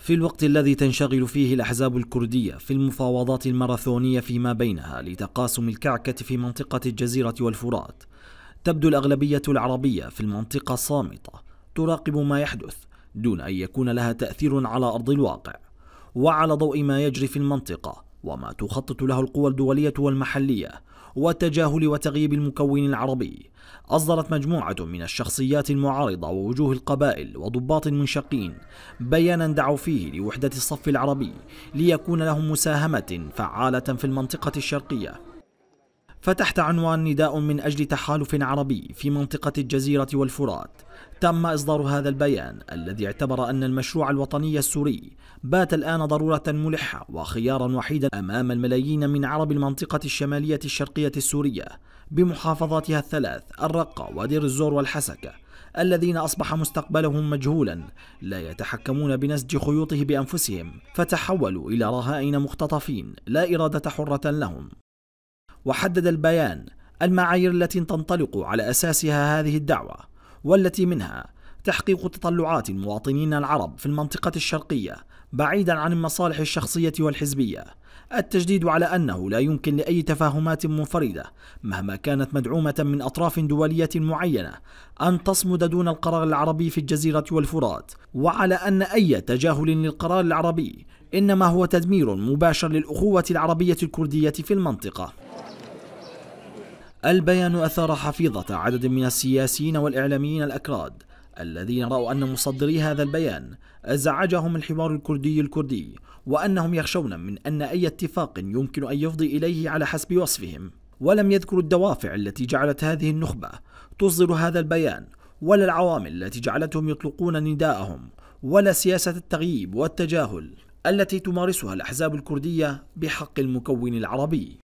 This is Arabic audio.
في الوقت الذي تنشغل فيه الأحزاب الكردية في المفاوضات الماراثونية فيما بينها لتقاسم الكعكة في منطقة الجزيرة والفرات تبدو الأغلبية العربية في المنطقة صامتة تراقب ما يحدث دون أن يكون لها تأثير على أرض الواقع وعلى ضوء ما يجري في المنطقة وما تخطط له القوى الدولية والمحلية والتجاهل وتغييب المكون العربي أصدرت مجموعة من الشخصيات المعارضة ووجوه القبائل وضباط المنشقين بيانا دعوا فيه لوحدة الصف العربي ليكون لهم مساهمة فعالة في المنطقة الشرقية فتحت عنوان نداء من أجل تحالف عربي في منطقة الجزيرة والفرات تم إصدار هذا البيان الذي اعتبر أن المشروع الوطني السوري بات الآن ضرورة ملحة وخيارا وحيدا أمام الملايين من عرب المنطقة الشمالية الشرقية السورية بمحافظاتها الثلاث الرقة ودير الزور والحسكة الذين أصبح مستقبلهم مجهولا لا يتحكمون بنسج خيوطه بأنفسهم فتحولوا إلى رهائن مختطفين لا إرادة حرة لهم وحدد البيان المعايير التي تنطلق على أساسها هذه الدعوة والتي منها تحقيق تطلعات المواطنين العرب في المنطقة الشرقية بعيدا عن المصالح الشخصية والحزبية التجديد على أنه لا يمكن لأي تفاهمات منفردة مهما كانت مدعومة من أطراف دولية معينة أن تصمد دون القرار العربي في الجزيرة والفرات وعلى أن أي تجاهل للقرار العربي إنما هو تدمير مباشر للأخوة العربية الكردية في المنطقة البيان أثار حفيظة عدد من السياسيين والإعلاميين الأكراد الذين رأوا أن مصدري هذا البيان أزعجهم الحوار الكردي الكردي وأنهم يخشون من أن أي اتفاق يمكن أن يفضي إليه على حسب وصفهم ولم يذكروا الدوافع التي جعلت هذه النخبة تصدر هذا البيان ولا العوامل التي جعلتهم يطلقون نداءهم ولا سياسة التغييب والتجاهل التي تمارسها الأحزاب الكردية بحق المكون العربي